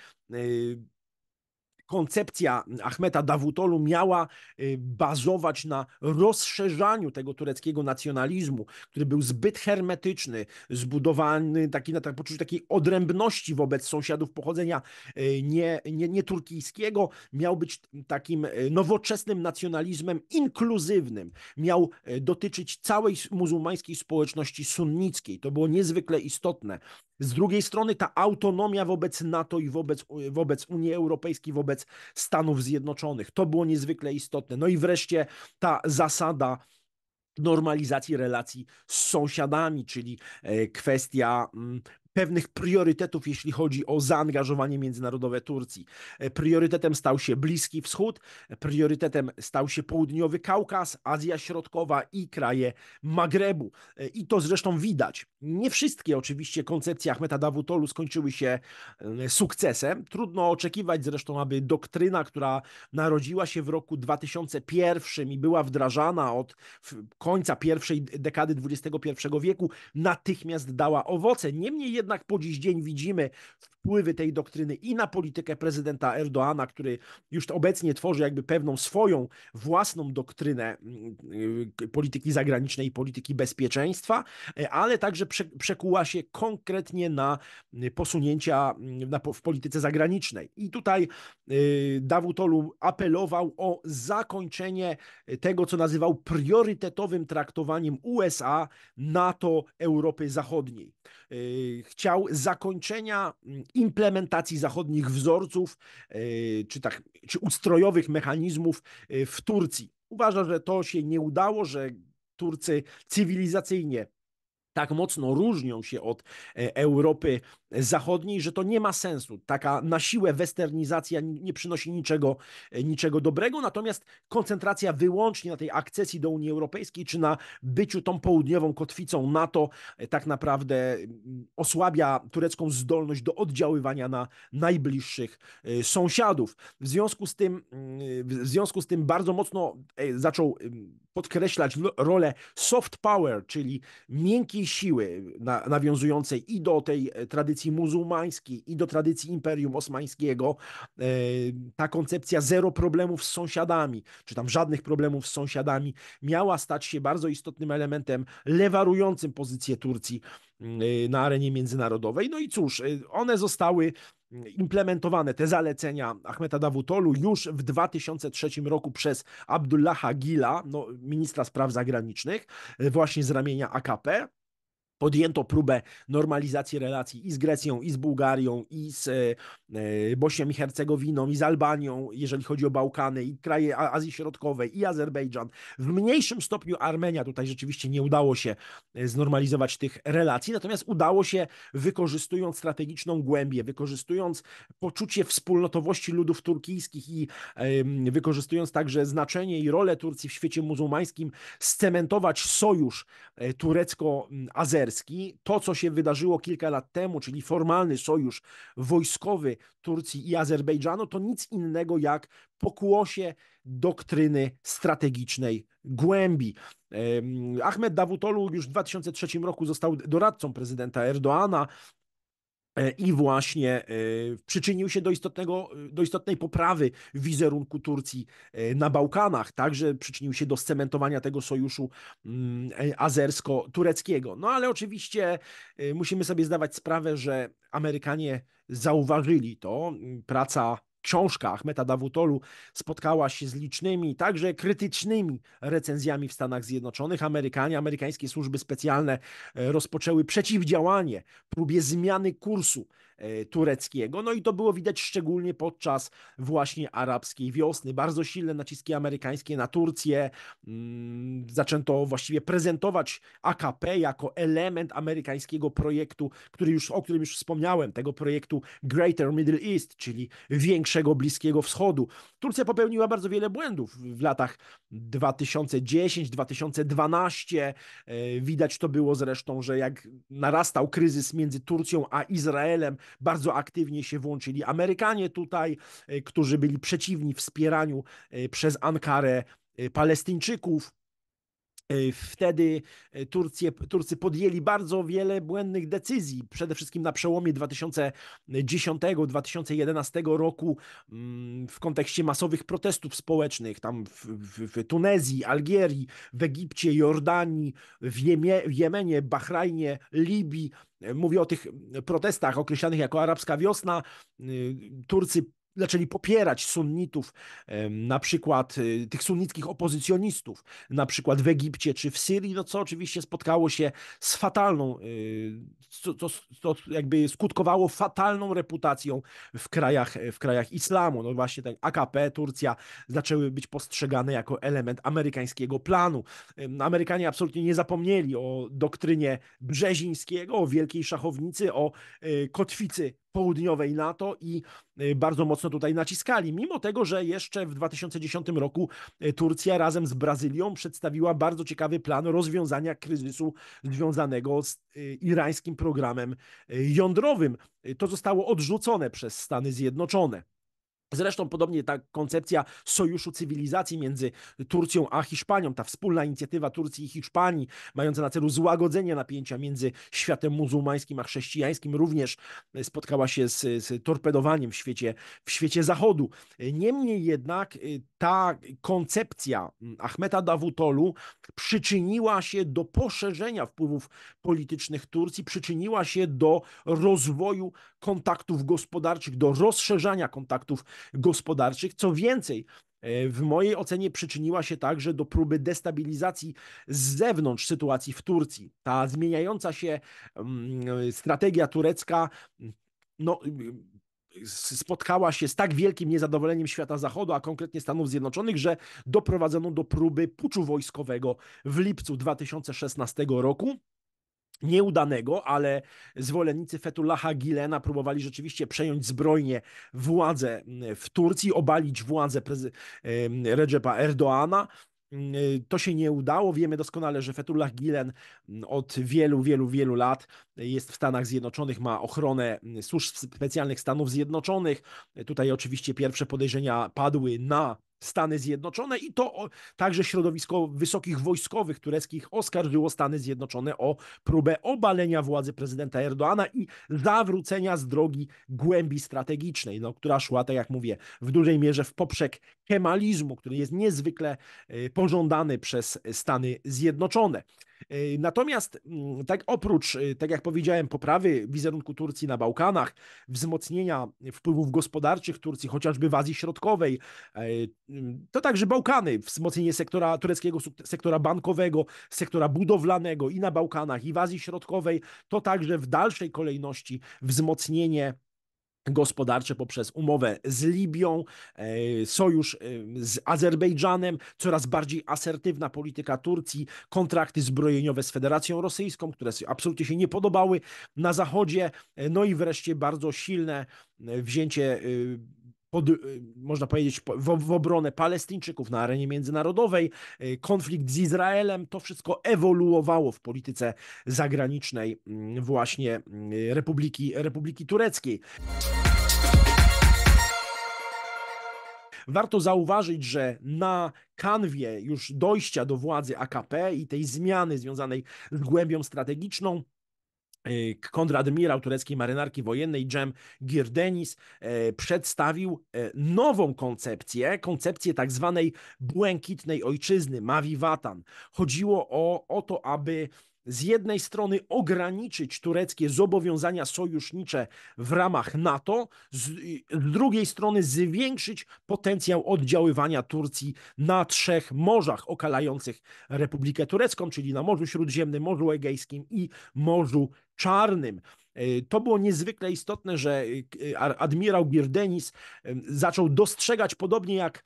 koncepcja Ahmeta Davutolu miała y, bazować na rozszerzaniu tego tureckiego nacjonalizmu, który był zbyt hermetyczny, zbudowany taki, na tak, poczuciu takiej odrębności wobec sąsiadów pochodzenia y, nie, nie, nie turkijskiego, miał być takim y, nowoczesnym nacjonalizmem inkluzywnym. Miał dotyczyć całej muzułmańskiej społeczności sunnickiej. To było niezwykle istotne. Z drugiej strony ta autonomia wobec NATO i wobec, wobec Unii Europejskiej, wobec wobec Stanów Zjednoczonych. To było niezwykle istotne. No i wreszcie ta zasada normalizacji relacji z sąsiadami, czyli e, kwestia mm, pewnych priorytetów, jeśli chodzi o zaangażowanie międzynarodowe Turcji. E, priorytetem stał się Bliski Wschód, e, priorytetem stał się Południowy Kaukaz, Azja Środkowa i kraje Magrebu. E, I to zresztą widać. Nie wszystkie oczywiście koncepcje Ahmeta Dawutolu skończyły się sukcesem. Trudno oczekiwać zresztą, aby doktryna, która narodziła się w roku 2001 i była wdrażana od końca pierwszej dekady XXI wieku, natychmiast dała owoce. Niemniej jednak po dziś dzień widzimy wpływy tej doktryny i na politykę prezydenta Erdoana, który już obecnie tworzy jakby pewną swoją własną doktrynę mm, y, polityki zagranicznej i polityki bezpieczeństwa, e, ale także przekuła się konkretnie na y, posunięcia mm, w polityce zagranicznej. I tutaj y, Dawutolu apelował o zakończenie tego, co nazywał priorytetowym traktowaniem USA, NATO, Europy Zachodniej. Y, chciał zakończenia mm, implementacji zachodnich wzorców y, czy, tak, czy ustrojowych mechanizmów y, w Turcji. Uważa, że to się nie udało, że Turcy cywilizacyjnie tak mocno różnią się od e, Europy Zachodniej, że to nie ma sensu. Taka na siłę westernizacja nie przynosi niczego, e, niczego dobrego, natomiast koncentracja wyłącznie na tej akcesji do Unii Europejskiej czy na byciu tą południową kotwicą NATO e, tak naprawdę mm, osłabia turecką zdolność do oddziaływania na najbliższych sąsiadów. W związku z tym, mm, w związku z tym bardzo mocno zaczął mm, podkreślać rolę soft power, czyli miękkiej siły, na, nawiązującej i do tej e, tradycji muzułmańskiej, i do tradycji Imperium Osmańskiego. E, ta koncepcja zero problemów z sąsiadami, czy tam żadnych problemów z sąsiadami, miała stać się bardzo istotnym elementem lewarującym pozycję Turcji Y, na arenie międzynarodowej. No i cóż, y, one zostały y, implementowane, te zalecenia Ahmeta Dawutolu już w 2003 roku przez Abdullaha Gila, no, ministra spraw zagranicznych, właśnie z ramienia AKP podjęto próbę normalizacji relacji i z Grecją, i z Bułgarią, i z e, e, Bośnią i Hercegowiną, i z Albanią, jeżeli chodzi o Bałkany, i kraje Azji Środkowej, i Azerbejdżan. W mniejszym stopniu Armenia tutaj rzeczywiście nie udało się e, znormalizować tych relacji, natomiast udało się, wykorzystując strategiczną głębię, wykorzystując poczucie wspólnotowości ludów turkijskich i wykorzystując także znaczenie i rolę Turcji w świecie muzułmańskim, scementować sojusz turecko-azerski partnerski, to co się wydarzyło kilka lat temu, czyli formalny sojusz wojskowy Turcji i Azerbejdżanu, to nic innego jak pokłosie doktryny strategicznej głębi. Ahmed Davutoglu już w 2003 roku został doradcą prezydenta Erdoana, E, i właśnie e, przyczynił się do, istotnego, e, do istotnej poprawy wizerunku Turcji na Bałkanach, także przyczynił się do scementowania tego sojuszu mm, azersko-tureckiego. No ale oczywiście musimy sobie zdawać sprawę, że Amerykanie zauważyli to. Praca książkach Metadawutolu spotkała się z licznymi, także krytycznymi recenzjami w Stanach Zjednoczonych. Amerykanie, amerykańskie służby specjalne e, rozpoczęły przeciwdziałanie próbie zmiany kursu E, tureckiego. No i to było widać szczególnie podczas właśnie arabskiej wiosny. Bardzo silne naciski amerykańskie na Turcję. Mm, zaczęto właściwie prezentować AKP jako element amerykańskiego projektu, który już, o którym już wspomniałem, tego projektu Greater Middle East, czyli większego Bliskiego Wschodu. Turcja popełniła bardzo wiele błędów w latach 2010-2012. E, widać to było zresztą, że jak narastał kryzys między Turcją a Izraelem, bardzo aktywnie się włączyli Amerykanie tutaj, e, którzy byli przeciwni wspieraniu e, przez Ankarę e, Palestyńczyków. E, wtedy e, Turcję, Turcy podjęli bardzo wiele błędnych decyzji. Przede wszystkim na przełomie 2010-2011 roku mm, w kontekście masowych protestów społecznych tam w, w, w Tunezji, Algierii, w Egipcie, Jordanii, w, Jemie, w Jemenie, Bahrajnie, Libii. E, mówię o tych protestach określanych jako arabska wiosna. Turcy zaczęli popierać sunnitów, na przykład y, tych sunnickich opozycjonistów, na przykład w Egipcie czy w Syrii, no co oczywiście spotkało się z fatalną, y, co, co jakby skutkowało fatalną reputacją w krajach, w krajach islamu. No właśnie AKP, Turcja zaczęły być postrzegane jako element amerykańskiego planu. Amerykanie absolutnie nie zapomnieli o doktrynie Brzezińskiego, o wielkiej szachownicy, o y, kotwicy południowej NATO i y, bardzo mocno tutaj naciskali. Mimo tego, że jeszcze w 2010 roku y, Turcja razem z Brazylią przedstawiła bardzo ciekawy plan rozwiązania kryzysu związanego z y, irańskim programem jądrowym. To zostało odrzucone przez Stany Zjednoczone. Zresztą podobnie ta koncepcja sojuszu cywilizacji między Turcją a Hiszpanią, ta wspólna inicjatywa Turcji i Hiszpanii, mająca na celu złagodzenie napięcia między światem muzułmańskim a chrześcijańskim, również spotkała się z, z torpedowaniem w świecie, w świecie zachodu. Niemniej jednak y, ta koncepcja mm, Ahmeta Dawutolu przyczyniła się do poszerzenia wpływów politycznych Turcji, przyczyniła się do rozwoju kontaktów gospodarczych, do rozszerzania kontaktów gospodarczych. Co więcej, e, w mojej ocenie przyczyniła się także do próby destabilizacji z zewnątrz sytuacji w Turcji. Ta zmieniająca się mm, strategia turecka no, y, y, spotkała się z tak wielkim niezadowoleniem świata Zachodu, a konkretnie Stanów Zjednoczonych, że doprowadzono do próby puczu wojskowego w lipcu 2016 roku nieudanego, ale zwolennicy Fetullaha Gilena próbowali rzeczywiście przejąć zbrojnie władzę mm, w Turcji, obalić władzę Recepa Erdoana. Mm, y, to się nie udało. Wiemy doskonale, że Fetullah Gilen mm, od wielu, wielu, wielu lat jest w Stanach Zjednoczonych, ma ochronę służb specjalnych Stanów Zjednoczonych. Tutaj oczywiście pierwsze podejrzenia padły na Stany Zjednoczone i to także środowisko wysokich wojskowych tureckich oskarżyło Stany Zjednoczone o próbę obalenia władzy prezydenta Erdoana i zawrócenia z drogi głębi strategicznej, no, która szła, tak jak mówię, w dużej mierze w poprzek kemalizmu, który jest niezwykle y, pożądany przez Stany Zjednoczone. Yy, natomiast mm, tak oprócz, y, tak jak powiedziałem, poprawy wizerunku Turcji na Bałkanach, wzmocnienia wpływów gospodarczych Turcji, chociażby w Azji Środkowej, e, mm, to także Bałkany, wzmocnienie sektora tureckiego, sektora bankowego, sektora budowlanego i na Bałkanach, i w Azji Środkowej, to także w dalszej kolejności wzmocnienie gospodarcze poprzez umowę z Libią, e, sojusz e, z Azerbejdżanem, coraz bardziej asertywna polityka Turcji, kontrakty zbrojeniowe z Federacją Rosyjską, które absolutnie się nie podobały na Zachodzie, e, no i wreszcie bardzo silne wzięcie pod, y, można powiedzieć, w, w obronę Palestyńczyków na arenie międzynarodowej, y, konflikt z Izraelem, to wszystko ewoluowało w polityce zagranicznej mm, właśnie mm, Republiki, Republiki Tureckiej. Warto zauważyć, że na kanwie już dojścia do władzy AKP i tej zmiany związanej z głębią strategiczną, E, kontradmirał tureckiej marynarki wojennej Cem Girdenis e, przedstawił e, nową koncepcję, koncepcję tak zwanej błękitnej ojczyzny, Mavi Watan. Chodziło o, o to, aby z jednej strony ograniczyć tureckie zobowiązania sojusznicze w ramach NATO, z, drugiej strony zwiększyć potencjał oddziaływania Turcji na trzech morzach okalających Republikę Turecką, czyli na Morzu Śródziemnym, Morzu Egejskim i Morzu Czarnym. E, to było niezwykle istotne, że e, e, admirał Birdenis zaczął dostrzegać, podobnie jak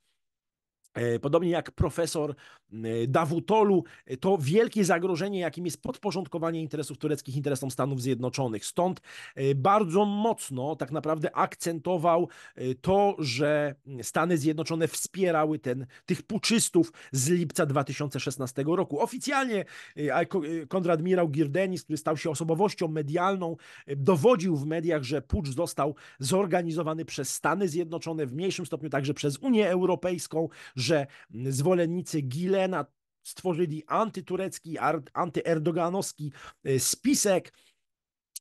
E, podobnie jak profesor e, Dawutolu, e, to wielkie zagrożenie, jakim jest podporządkowanie interesów tureckich interesom Stanów Zjednoczonych. Stąd bardzo mocno tak naprawdę akcentował to, że Stany Zjednoczone wspierały ten, tych puczystów z lipca 2016 roku. Oficjalnie kontradmirał Girdenis, który stał się osobowością medialną, dowodził w mediach, że pucz został zorganizowany przez Stany Zjednoczone, w mniejszym stopniu także przez Unię Europejską, że zwolennicy Gilena stworzyli antyturecki, antyerdoganowski e, spisek.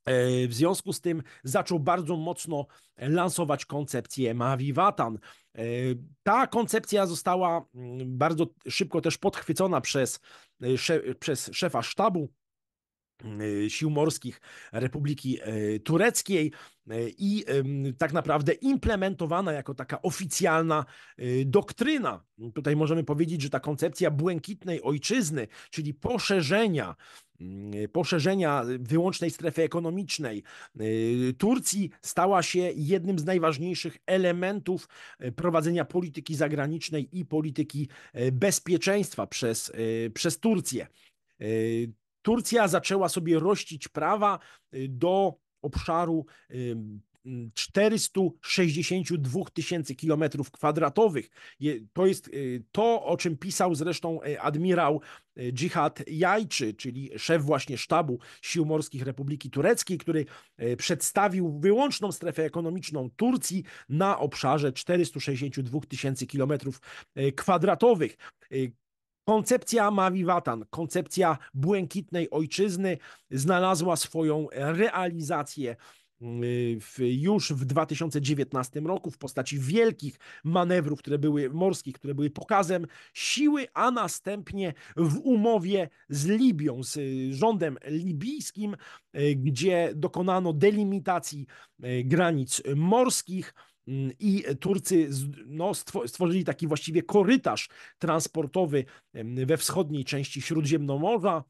E, w związku z tym zaczął bardzo mocno lansować koncepcję Mavi Vatan. E, ta koncepcja została mm, bardzo szybko też podchwycona przez, przez szefa sztabu Y, sił morskich Republiki y, Tureckiej y, i tak naprawdę implementowana jako taka oficjalna doktryna. Tutaj możemy powiedzieć, że ta koncepcja błękitnej ojczyzny, czyli poszerzenia poszerzenia wyłącznej strefy ekonomicznej Turcji stała się jednym z najważniejszych elementów prowadzenia polityki zagranicznej i polityki bezpieczeństwa przez, przez Turcję. Turcja zaczęła sobie rościć prawa y, do obszaru 462 tysięcy kilometrów kwadratowych. To jest y, to, o czym pisał zresztą y, admirał Dżihad Jajczy, czyli szef właśnie sztabu Sił Morskich Republiki Tureckiej, który przedstawił wyłączną strefę ekonomiczną Turcji na obszarze 462 tysięcy kilometrów kwadratowych. Koncepcja Mawiwatan, koncepcja błękitnej ojczyzny znalazła swoją realizację mm, w, już w 2019 roku w postaci wielkich manewrów, które były morskich, które były pokazem siły, a następnie w umowie z Libią, z y, rządem libijskim, y, gdzie dokonano delimitacji y, granic morskich Mm, i Turcy no, stworzyli taki właściwie korytarz transportowy we wschodniej części Śródziemnomorza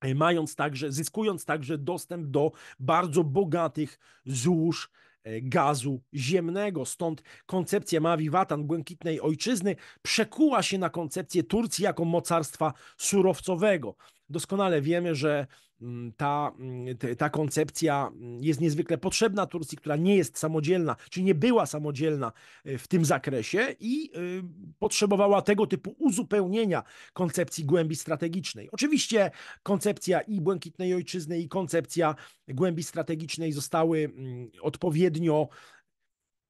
e, mając także, zyskując także dostęp do bardzo bogatych złóż e, gazu ziemnego. Stąd koncepcja Vatan, błękitnej ojczyzny, przekuła się na koncepcję Turcji jako mocarstwa surowcowego. Doskonale wiemy, że Mm, ta, mm, ta koncepcja mm, jest niezwykle potrzebna Turcji, która nie jest samodzielna, czyli nie była samodzielna e, w tym zakresie i y, potrzebowała tego typu uzupełnienia koncepcji głębi strategicznej. Oczywiście koncepcja i błękitnej ojczyzny, i koncepcja głębi strategicznej zostały odpowiednio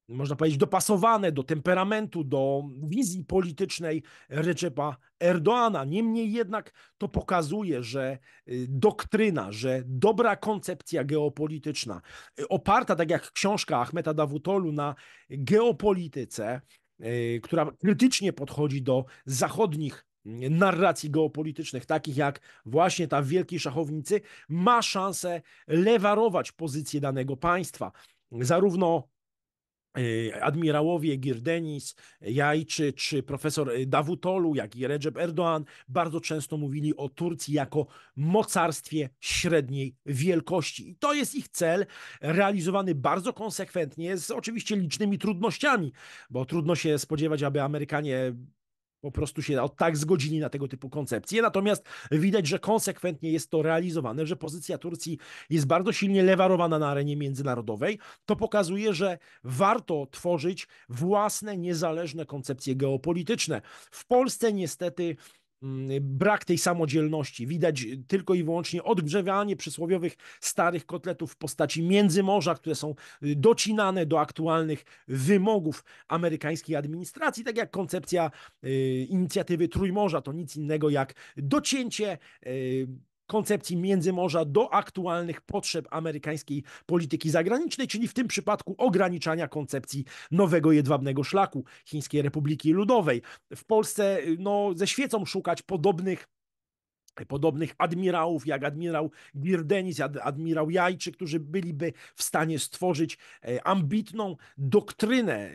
można powiedzieć, dopasowane do temperamentu, do wizji politycznej Recepa Erdoana. Niemniej jednak to pokazuje, że y, doktryna, że dobra koncepcja geopolityczna, y, oparta tak jak książka Ahmeta Dawutolu na geopolityce, y, która krytycznie podchodzi do zachodnich mm, narracji geopolitycznych, takich jak właśnie ta w Wielkiej Szachownicy, ma szansę lewarować pozycję danego państwa zarówno E, admirałowie Girdenis, Jaj czy, profesor e, Davutolu, jak i Recep Erdoğan bardzo często mówili o Turcji jako mocarstwie średniej wielkości. I to jest ich cel, realizowany bardzo konsekwentnie, z oczywiście licznymi trudnościami, bo trudno się spodziewać, aby Amerykanie po prostu się od tak zgodzili na tego typu koncepcje. Natomiast widać, że konsekwentnie jest to realizowane, że pozycja Turcji jest bardzo silnie lewarowana na arenie międzynarodowej. To pokazuje, że warto tworzyć własne, niezależne koncepcje geopolityczne. W Polsce niestety Mm, y, brak tej samodzielności. Widać y, tylko i wyłącznie odgrzewanie przysłowiowych starych kotletów w postaci międzymorza, które są y, docinane do aktualnych wymogów amerykańskiej administracji, tak jak koncepcja inicjatywy Trójmorza, to nic innego jak docięcie koncepcji międzymorza do aktualnych potrzeb amerykańskiej polityki zagranicznej, czyli w tym przypadku ograniczania koncepcji nowego jedwabnego szlaku Chińskiej Republiki Ludowej. W Polsce y, no, ze świecą szukać podobnych podobnych admirałów, jak admirał Girdenis, admirał Jajczyk, którzy byliby w stanie stworzyć e, ambitną doktrynę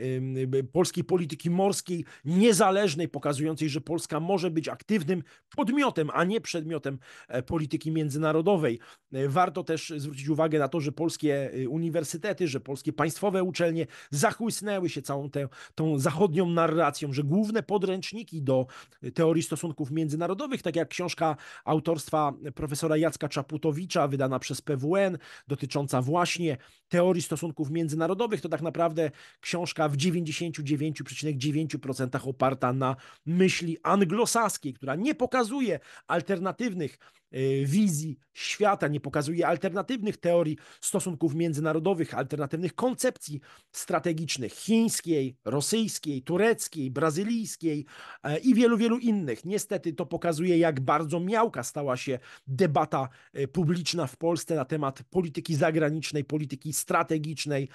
polskiej polityki morskiej, niezależnej, pokazującej, że Polska może być aktywnym podmiotem, a nie przedmiotem e, polityki międzynarodowej. E, warto też zwrócić uwagę na to, że polskie y, uniwersytety, że polskie państwowe uczelnie zachłysnęły się całą tę, tą zachodnią narracją, że główne podręczniki do y, teorii stosunków międzynarodowych, tak jak książka autorstwa profesora Jacka Czaputowicza, wydana przez PWN, dotycząca właśnie teorii stosunków międzynarodowych. To tak naprawdę książka w 99,9% oparta na myśli anglosaskiej, która nie pokazuje alternatywnych E, wizji świata, nie pokazuje alternatywnych teorii stosunków międzynarodowych, alternatywnych koncepcji strategicznych chińskiej, rosyjskiej, tureckiej, brazylijskiej e, i wielu, wielu innych. Niestety to pokazuje, jak bardzo miałka stała się debata e, publiczna w Polsce na temat polityki zagranicznej, polityki strategicznej,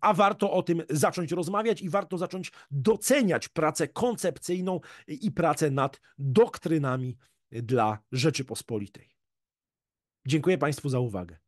a warto o tym zacząć rozmawiać i warto zacząć doceniać pracę koncepcyjną i pracę nad doktrynami dla Rzeczypospolitej. Dziękuję Państwu za uwagę.